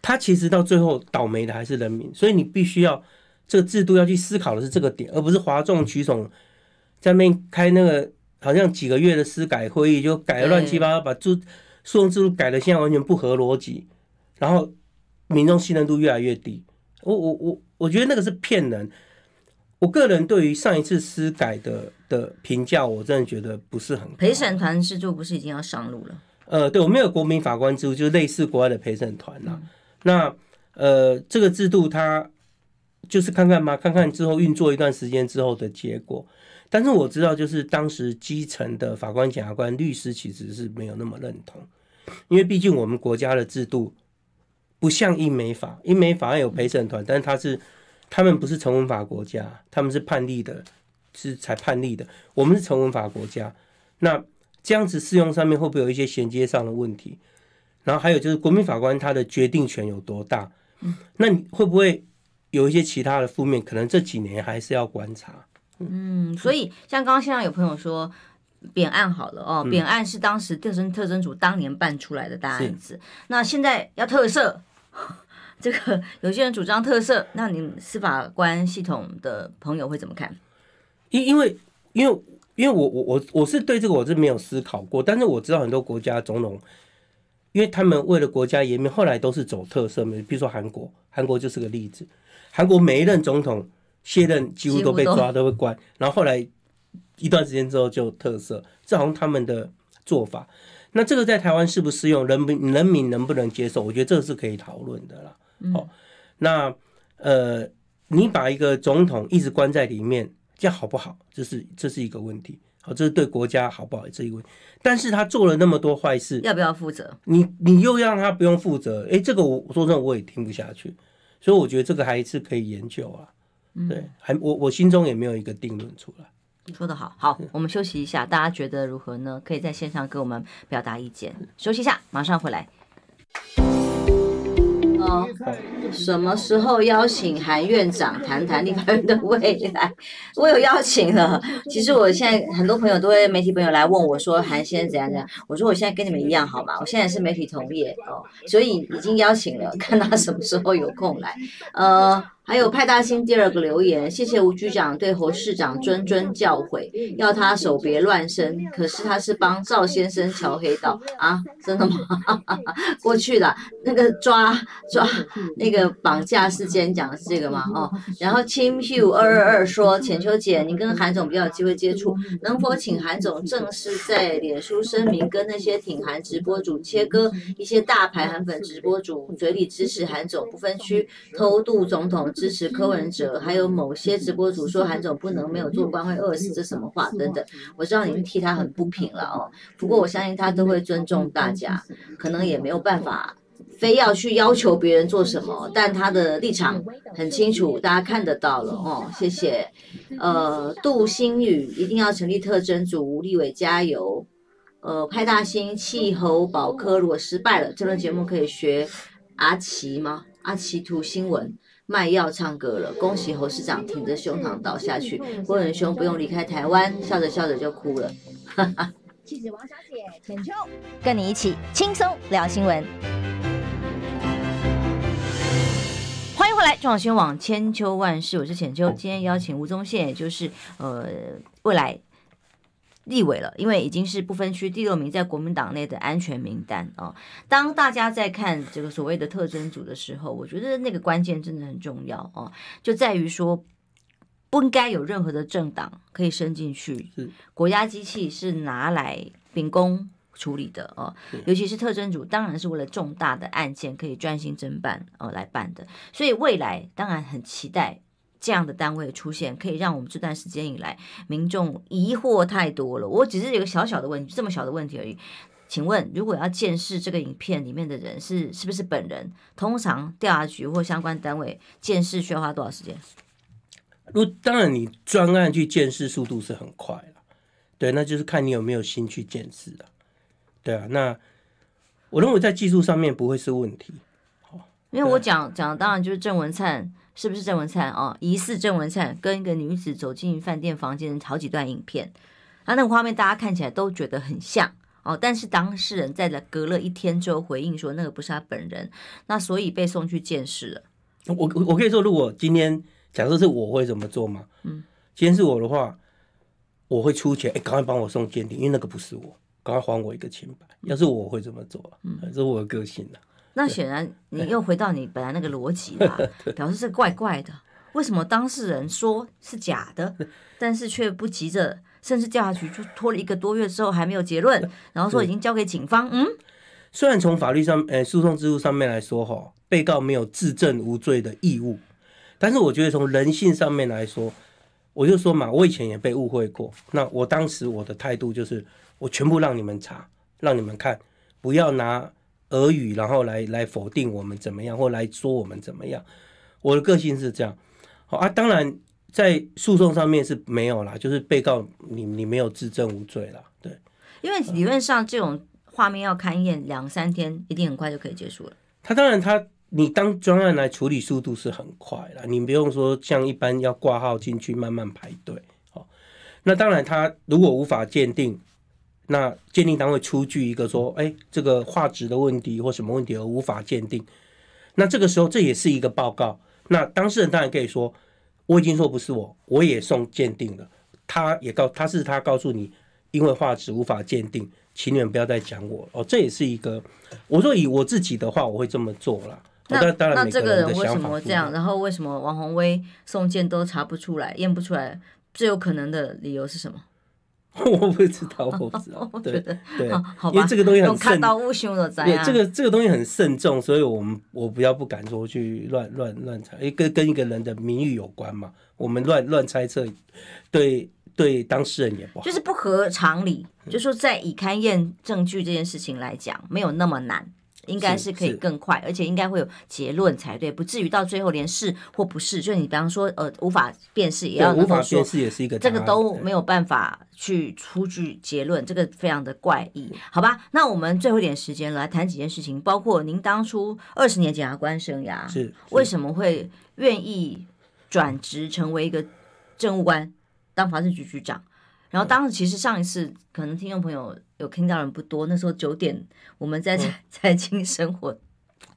他其实到最后倒霉的还是人民。所以你必须要这个制度要去思考的是这个点，而不是哗众取宠，在面开那个好像几个月的司改会议，就改的乱七八糟，把制诉讼制度改的现在完全不合逻辑。然后民众信任度越来越低，我我我我觉得那个是骗人。我个人对于上一次司改的的评价，我真的觉得不是很。陪审团制度不是已经要上路了？呃，对我没有国民法官制度，就是类似国外的陪审团呐。那呃，这个制度它就是看看嘛，看看之后运作一段时间之后的结果。但是我知道，就是当时基层的法官、检察官、律师其实是没有那么认同，因为毕竟我们国家的制度。不像英美法，英美法案有陪审团，但是他是他们不是成文法国家，他们是判例的，是才判例的。我们是成文法国家，那这样子适用上面会不会有一些衔接上的问题？然后还有就是国民法官他的决定权有多大？那你会不会有一些其他的负面？可能这几年还是要观察。嗯，所以像刚刚现在有朋友说。扁案好了哦，扁案是当时特侦特侦组当年办出来的大案子。那现在要特色，这个有些人主张特色，那们司法官系统的朋友会怎么看？因因为因为因为我我我我是对这个我是没有思考过，但是我知道很多国家总统，因为他们为了国家颜面，后来都是走特色，比如说韩国，韩国就是个例子。韩国每一任总统卸任几乎都被抓，都被关，然后后来。一段时间之后就特色，这好像他们的做法。那这个在台湾适不适用？人民人民能不能接受？我觉得这是可以讨论的啦。好，那呃，你把一个总统一直关在里面，这样好不好？这是这是一个问题。好，这是对国家好不好？这一问。但是他做了那么多坏事，要不要负责？你你又让他不用负责？哎，这个我真证我也听不下去。所以我觉得这个还是可以研究啊。对，还我我心中也没有一个定论出来。说的好，好，我们休息一下，大家觉得如何呢？可以在线上给我们表达意见。休息一下，马上回来。哦，什么时候邀请韩院长谈谈立法院的未来？我有邀请了。其实我现在很多朋友，都会媒体朋友来问我说，韩先生怎样怎样？我说我现在跟你们一样，好吗？我现在是媒体同业哦，所以已经邀请了，看他什么时候有空来。呃。还有派大星第二个留言，谢谢吴局长对侯市长谆谆教诲，要他手别乱伸。可是他是帮赵先生敲黑道啊？真的吗？过去的那个抓抓那个绑架事件讲的是这个吗？哦，然后 Team Hugh 二二二说，浅秋姐，你跟韩总比较有机会接触，能否请韩总正式在脸书声明，跟那些挺韩直播主切割一些大牌韩粉直播主嘴里支持韩总不分区偷渡总统。支持柯文哲，还有某些直播主说韩总不能没有做官会饿死这什么话等等，我知道你们替他很不平了哦。不过我相信他都会尊重大家，可能也没有办法非要去要求别人做什么，但他的立场很清楚，大家看得到了哦。谢谢，呃，杜新宇一定要成立特征组，吴立伟加油，呃，派大星气候保科如果失败了，这轮节目可以学阿奇吗？阿奇图新闻。卖药唱歌了，恭喜侯市长挺着胸膛倒下去，郭仁兄不用离开台湾，笑着笑着就哭了。气谢王小姐，浅秋，跟你一起轻松聊新闻。欢迎回来，中广新闻网，千秋万事，我是浅秋，今天邀请吴宗宪，也就是呃未来。立委了，因为已经是不分区第六名，在国民党内的安全名单啊。当大家在看这个所谓的特征组的时候，我觉得那个关键真的很重要哦，就在于说不应该有任何的政党可以伸进去。国家机器是拿来秉公处理的哦，尤其是特征组，当然是为了重大的案件可以专心侦办哦来办的。所以未来当然很期待。这样的单位出现，可以让我们这段时间以来民众疑惑太多了。我只是有个小小的问题，这么小的问题而已。请问，如果要监视这个影片里面的人是是不是本人？通常调查局或相关单位监视需要花多少时间？如当然，你专案去见识速度是很快了。对，那就是看你有没有心去见识了。对啊，那我认为在技术上面不会是问题。好，因为我讲讲当然就是郑文灿。是不是郑文灿啊？疑似郑文灿跟一个女子走进饭店房间，好几段影片。那那个画面大家看起来都觉得很像哦，但是当事人在隔了一天之后回应说那个不是他本人，那所以被送去见识了。我我我可以说，如果今天假设是我会怎么做吗？嗯，今天是我的话，我会出钱，哎，赶快帮我送鉴定，因为那个不是我，赶快还我一个清白。要是我会怎么做？嗯，这是我的个性呢。那显然 你又回到你本来那个逻辑了，表示这怪怪的。为什么当事人说是假的，但是却不急着，甚至调下去就拖了一个多月之后还没有结论，然后说已经交给警方。嗯，虽然从法律上、呃，诉讼制度上面来说，哈，被告没有自证无罪的义务，但是我觉得从人性上面来说，我就说嘛，我以前也被误会过。那我当时我的态度就是，我全部让你们查，让你们看，不要拿。俄语，然后来来否定我们怎么样，或来说我们怎么样。我的个性是这样，好啊。当然，在诉讼上面是没有啦，就是被告你你没有自证无罪啦，对。因为理论上这种画面要勘验两三天，一定很快就可以结束了。他当然他你当专案来处理，速度是很快了，你不用说像一般要挂号进去慢慢排队。好，那当然他如果无法鉴定。那鉴定单位出具一个说，哎，这个画质的问题或什么问题而无法鉴定，那这个时候这也是一个报告。那当事人当然可以说，我已经说不是我，我也送鉴定了，他也告他是他告诉你，因为画质无法鉴定，请你们不要再讲我哦。这也是一个，我说以我自己的话，我会这么做了。那当然，那这个人为什么这样？然后为什么王宏威送鉴都查不出来、验不出来？最有可能的理由是什么？我不知道，我不知道，对对，因为这个东西很慎，看到误伤了在对，这个这个东西很慎重，所以我们我比较不敢说去乱乱乱猜，因为跟一个人的名誉有关嘛，我们乱乱猜测，对对，当事人也不好，就是不合常理，就说在以勘验证据这件事情来讲，没有那么难。应该是可以更快，而且应该会有结论才对，不至于到最后连是或不是，就是你比方说呃无法辨识，也要无法辨识也是一个，这个都没有办法去出具结论，这个非常的怪异，好吧？那我们最后一点时间来谈几件事情，包括您当初二十年检察官生涯是为什么会愿意转职成为一个政务官，当法政局局长？然后当时其实上一次可能听众朋友有听到人不多，那时候九点我们在 财经生活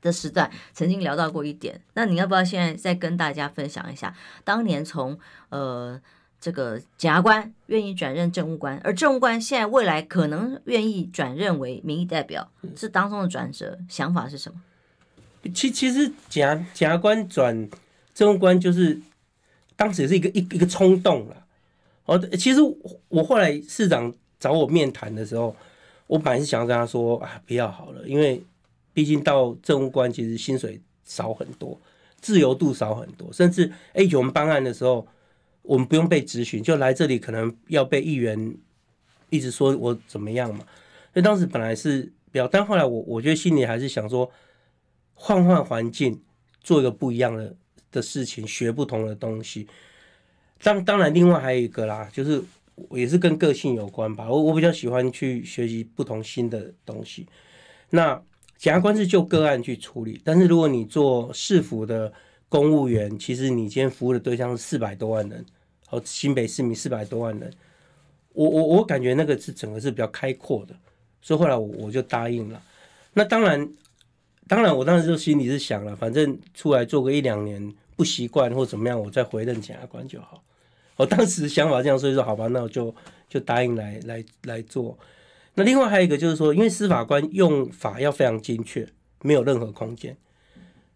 的时段曾经聊到过一点。那你要不要现在再跟大家分享一下，当年从呃这个检察官愿意转任政务官，而政务官现在未来可能愿意转任为民意代表，这当中的转折想法是什么？其其实检察检察官转政务官就是当时也是一个一一个冲动了。哦，其实我后来市长找我面谈的时候，我本来是想要跟他说啊，不要好了，因为毕竟到政务官其实薪水少很多，自由度少很多，甚至哎，我们办案的时候，我们不用被执询，就来这里可能要被议员一直说我怎么样嘛。所以当时本来是不要，但后来我我觉得心里还是想说，换换环境，做一个不一样的的事情，学不同的东西。当当然，另外还有一个啦，就是也是跟个性有关吧。我我比较喜欢去学习不同新的东西。那检察官是就个案去处理，但是如果你做市府的公务员，其实你今天服务的对象是四百多万人，哦，新北市民四百多万人。我我我感觉那个是整个是比较开阔的，所以后来我我就答应了。那当然，当然我当时就心里是想了，反正出来做个一两年不习惯或怎么样，我再回任检察官就好。我当时想法这样，所以说好吧，那我就就答应来来来做。那另外还有一个就是说，因为司法官用法要非常精确，没有任何空间，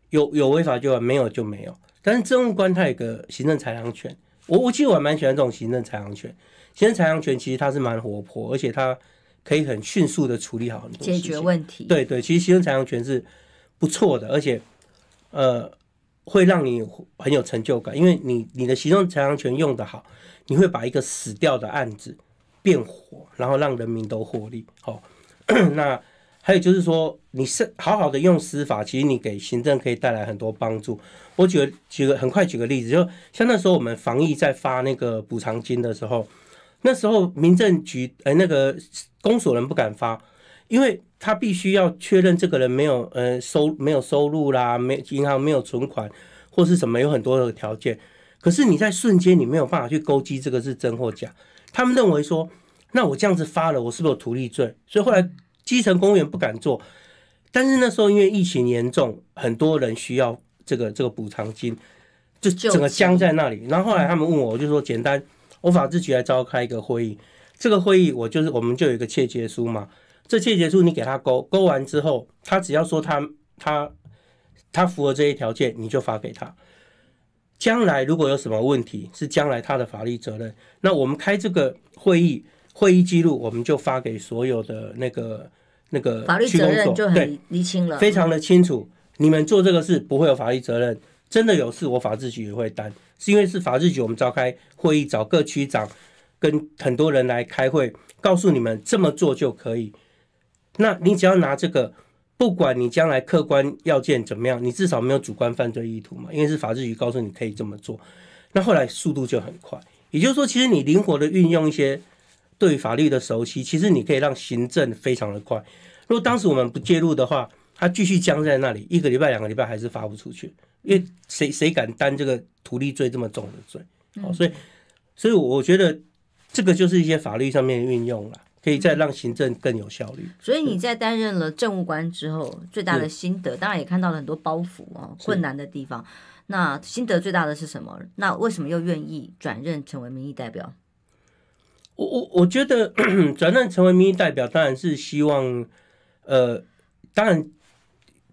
有有违法就没有就没有。但是政务官他有个行政裁量权，我我其得我蛮喜欢这种行政裁量权。行政裁量权其实它是蛮活泼，而且它可以很迅速的处理好很多解决问题。对对，其实行政裁量权是不错的，而且呃。会让你很有成就感，因为你你的行政裁量权用得好，你会把一个死掉的案子变活，然后让人民都获利。好，那还有就是说，你是好好的用司法，其实你给行政可以带来很多帮助。我举举个很快举个例子，就像那时候我们防疫在发那个补偿金的时候，那时候民政局哎那个公所人不敢发，因为。他必须要确认这个人没有呃收没有收入啦，没银行没有存款或是什么，有很多的条件。可是你在瞬间你没有办法去勾稽这个是真或假。他们认为说，那我这样子发了，我是不是有图利罪？所以后来基层公务员不敢做。但是那时候因为疫情严重，很多人需要这个这个补偿金，就整个僵在那里。然后后来他们问我，我就说简单，我法制局来召开一个会议，这个会议我就是我们就有一个窃结书嘛。这细节处你给他勾勾完之后，他只要说他他他符合这些条件，你就发给他。将来如果有什么问题，是将来他的法律责任。那我们开这个会议，会议记录我们就发给所有的那个那个法律责任就很厘清了，非常的清楚。你们做这个事不会有法律责任，真的有事我法制局也会担，是因为是法制局我们召开会议，找各区长跟很多人来开会，告诉你们这么做就可以。那你只要拿这个，不管你将来客观要件怎么样，你至少没有主观犯罪意图嘛？因为是法制局告诉你可以这么做。那后来速度就很快，也就是说，其实你灵活的运用一些对法律的熟悉，其实你可以让行政非常的快。如果当时我们不介入的话，他继续僵在那里，一个礼拜、两个礼拜还是发不出去，因为谁谁敢担这个土地罪这么重的罪？好，所以所以我觉得这个就是一些法律上面的运用了。可以再让行政更有效率。所以你在担任了政务官之后，最大的心得，当然也看到了很多包袱啊、困难的地方。那心得最大的是什么？那为什么又愿意转任成为民意代表？我我我觉得 转任成为民意代表，当然是希望，呃，当然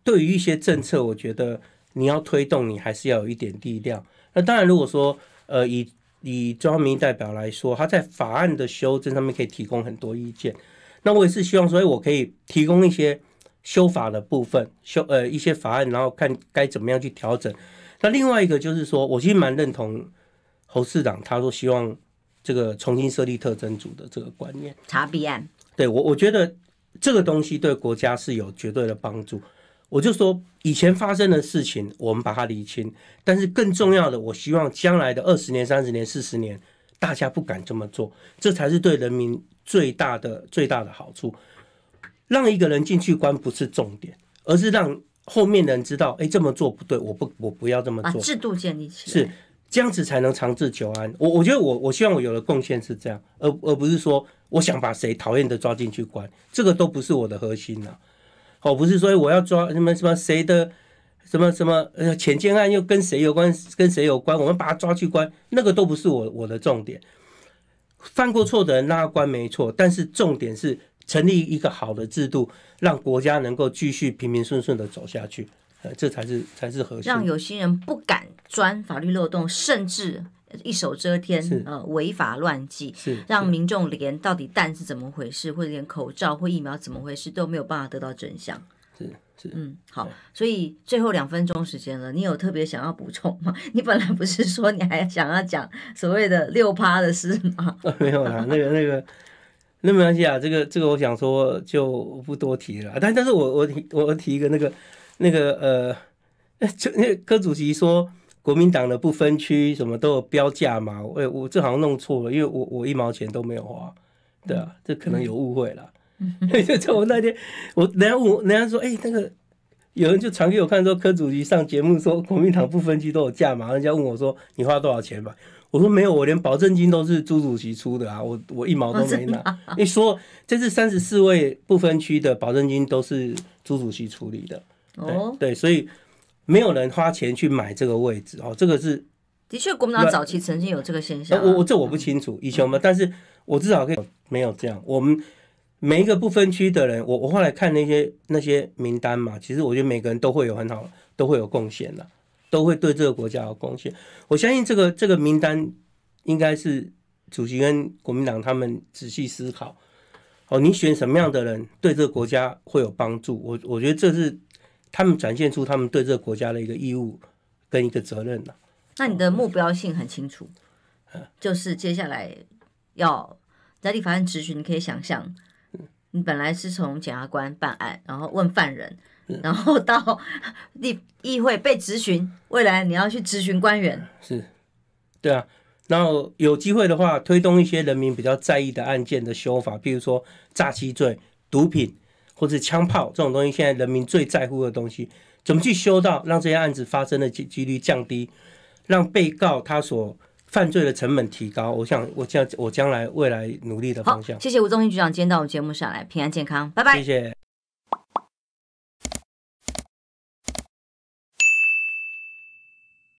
对于一些政策，我觉得你要推动，你还是要有一点力量。那当然，如果说呃以以中央民意代表来说，他在法案的修正上面可以提供很多意见。那我也是希望，所以我可以提供一些修法的部分，修呃一些法案，然后看该怎么样去调整。那另外一个就是说，我其实蛮认同侯市长他说希望这个重新设立特征组的这个观念。查弊案，对我我觉得这个东西对国家是有绝对的帮助。我就说以前发生的事情，我们把它理清。但是更重要的，我希望将来的二十年、三十年、四十年，大家不敢这么做，这才是对人民最大的最大的好处。让一个人进去关不是重点，而是让后面人知道，哎，这么做不对，我不，我不要这么做。制度建立起来是这样子，才能长治久安。我我觉得我我希望我有的贡献是这样，而而不是说我想把谁讨厌的抓进去关，这个都不是我的核心了。哦，不是说我要抓什么什么谁的，什么什么呃潜件案又跟谁有关，跟谁有关，我们把他抓去关，那个都不是我我的重点。犯过错的人拉关没错，但是重点是成立一个好的制度，让国家能够继续平平顺顺的走下去，呃，这才是才是核心。让有心人不敢钻法律漏洞，甚至。一手遮天，呃，违法乱纪，让民众连到底蛋是怎么回事，或者连口罩或疫苗怎么回事都没有办法得到真相。是是，嗯，好，所以最后两分钟时间了，你有特别想要补充吗？你本来不是说你还想要讲所谓的六趴的事吗？没有啦，那个那个那没关系啊，这个这个我想说就不多提了。但但是我我提我提一个那个那个呃，就那个柯主席说。国民党的不分区什么都有标价嘛？我我这好像弄错了，因为我我一毛钱都没有花，对啊，这可能有误会了。就在我那天，我人家问，人家说，哎，那个有人就传给我看，说柯主席上节目说国民党不分区都有价嘛，人家问我说你花多少钱吧？我说没有，我连保证金都是朱主席出的啊，我我一毛都没拿。一 说这是三十四位不分区的保证金都是朱主席处理的。哦，对，所以。没有人花钱去买这个位置，哦，这个是的确，国民党早期曾经有这个现象。我我这我不清楚，一雄们，但是我至少可以没有这样。我们每一个不分区的人，我我后来看那些那些名单嘛，其实我觉得每个人都会有很好，都会有贡献的，都会对这个国家有贡献。我相信这个这个名单应该是主席跟国民党他们仔细思考，哦，你选什么样的人对这个国家会有帮助？我我觉得这是。他们展现出他们对这个国家的一个义务跟一个责任了。那你的目标性很清楚，就是接下来要在立法院质询，你可以想象，你本来是从检察官办案，然后问犯人，然后到立议会被质询，未来你要去质询官员，是对啊，然后有机会的话，推动一些人民比较在意的案件的修法，比如说诈欺罪、毒品。或者枪炮这种东西，现在人民最在乎的东西，怎么去修到让这些案子发生的几几率降低，让被告他所犯罪的成本提高？我想，我将我将来未来努力的方向。谢谢吴中新局长今天到我们节目上来，平安健康，拜拜。谢谢。